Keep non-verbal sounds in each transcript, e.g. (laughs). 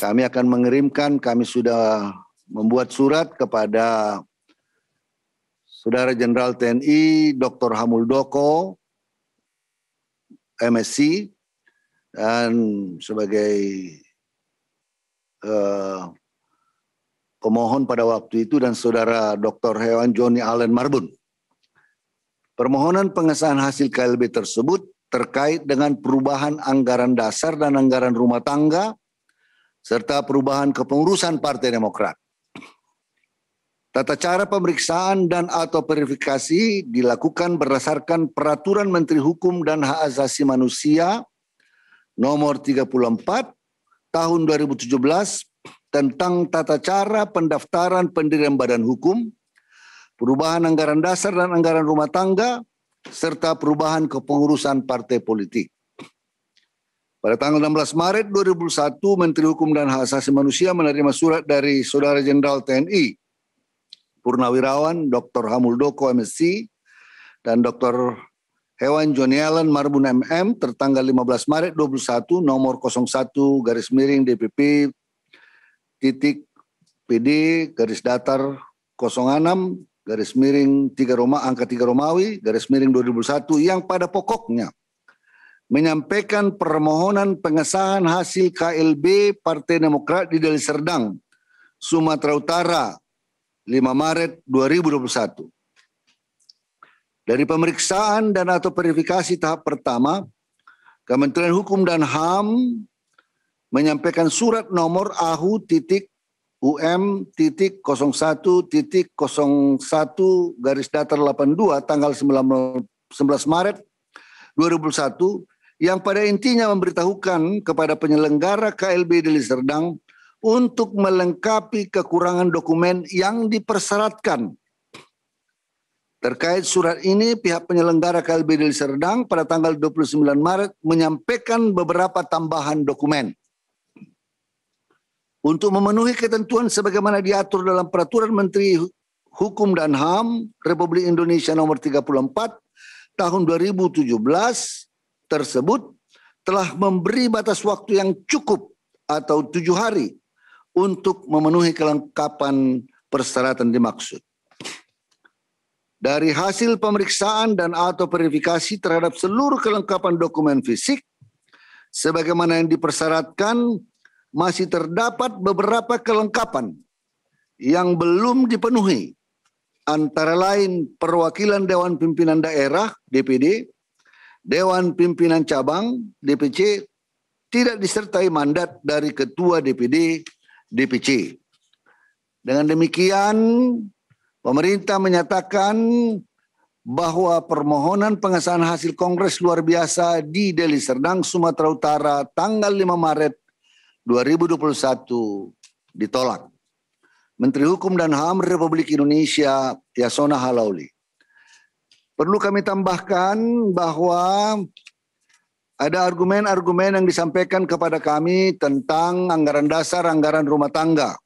Kami akan mengirimkan, kami sudah membuat surat kepada Saudara Jenderal TNI Dr. Hamuldoko, MSc, dan sebagai uh, pemohon pada waktu itu dan saudara Dr. Hewan Joni Allen Marbun. Permohonan pengesahan hasil KLB tersebut terkait dengan perubahan anggaran dasar dan anggaran rumah tangga serta perubahan kepengurusan Partai Demokrat. Tata cara pemeriksaan dan atau verifikasi dilakukan berdasarkan Peraturan Menteri Hukum dan Hak Asasi Manusia nomor 34 tahun 2017 tentang tata cara pendaftaran pendirian badan hukum, perubahan anggaran dasar dan anggaran rumah tangga, serta perubahan kepengurusan partai politik. Pada tanggal 16 Maret satu Menteri Hukum dan Hak Asasi Manusia menerima surat dari Saudara Jenderal TNI, Purnawirawan Dr. Hamuldoko MSc, dan Dr. Hewan Joni Allen Marbun MM tertanggal 15 Maret 21 nomor 01 garis miring DPP titik PD garis datar 06 garis miring 3 Roma angka 3 Romawi garis miring 2001 yang pada pokoknya menyampaikan permohonan pengesahan hasil KLB Partai Demokrat di Deli Serdang, Sumatera Utara, 5 Maret 2021. Dari pemeriksaan dan atau verifikasi tahap pertama, Kementerian Hukum dan HAM menyampaikan surat nomor AHU titik UM titik 01 titik 01 garis datar 82 tanggal 19 Maret 2021 yang pada intinya memberitahukan kepada penyelenggara KLB Deli Serdang untuk melengkapi kekurangan dokumen yang dipersyaratkan. Terkait surat ini, pihak penyelenggara KLB Deli Serdang pada tanggal 29 Maret menyampaikan beberapa tambahan dokumen. Untuk memenuhi ketentuan sebagaimana diatur dalam Peraturan Menteri Hukum dan HAM Republik Indonesia nomor 34 tahun 2017 tersebut telah memberi batas waktu yang cukup atau tujuh hari untuk memenuhi kelengkapan persyaratan dimaksud. Dari hasil pemeriksaan dan atau verifikasi terhadap seluruh kelengkapan dokumen fisik, sebagaimana yang dipersyaratkan, masih terdapat beberapa kelengkapan yang belum dipenuhi, antara lain perwakilan Dewan Pimpinan Daerah (DPD), Dewan Pimpinan Cabang DPC tidak disertai mandat dari Ketua DPD DPC. Dengan demikian, pemerintah menyatakan bahwa permohonan pengesahan hasil Kongres Luar Biasa di Deli Serdang, Sumatera Utara tanggal 5 Maret 2021 ditolak. Menteri Hukum dan HAM Republik Indonesia Yasona Halauli. Perlu kami tambahkan bahwa ada argumen-argumen yang disampaikan kepada kami tentang anggaran dasar, anggaran rumah tangga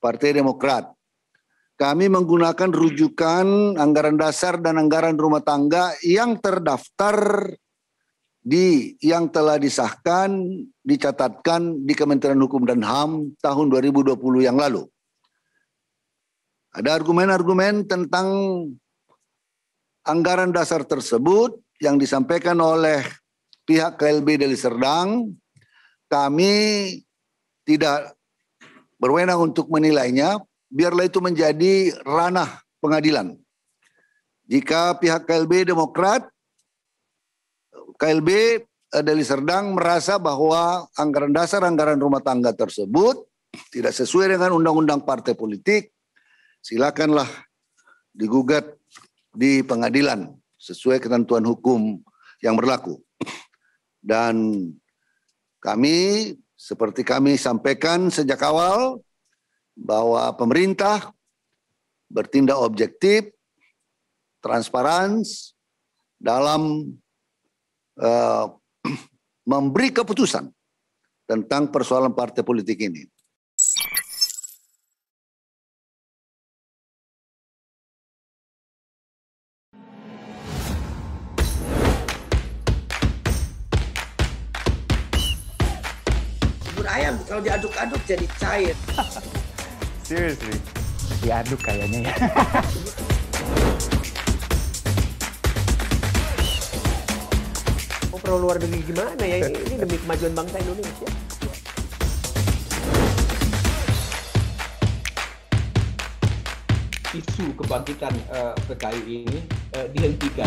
Partai Demokrat. Kami menggunakan rujukan anggaran dasar dan anggaran rumah tangga yang terdaftar di yang telah disahkan, dicatatkan di Kementerian Hukum dan HAM tahun 2020 yang lalu. Ada argumen-argumen tentang anggaran dasar tersebut yang disampaikan oleh pihak KLB Deli Serdang, kami tidak berwenang untuk menilainya, biarlah itu menjadi ranah pengadilan. Jika pihak KLB Demokrat, KLB eh, Deli Serdang merasa bahwa anggaran dasar anggaran rumah tangga tersebut tidak sesuai dengan undang-undang partai politik, silakanlah digugat di pengadilan sesuai ketentuan hukum yang berlaku. Dan kami seperti kami sampaikan sejak awal bahwa pemerintah bertindak objektif, transparans dalam uh, (clears throat) memberi keputusan tentang persoalan partai politik ini. ayam kalau diaduk-aduk jadi cair. (laughs) Seriously, diaduk kayaknya ya. (laughs) oh, pro luar negeri gimana ya ini, demi kemajuan bangsa Indonesia. isu kebangkitan uh, PKI ini uh, dihentikan.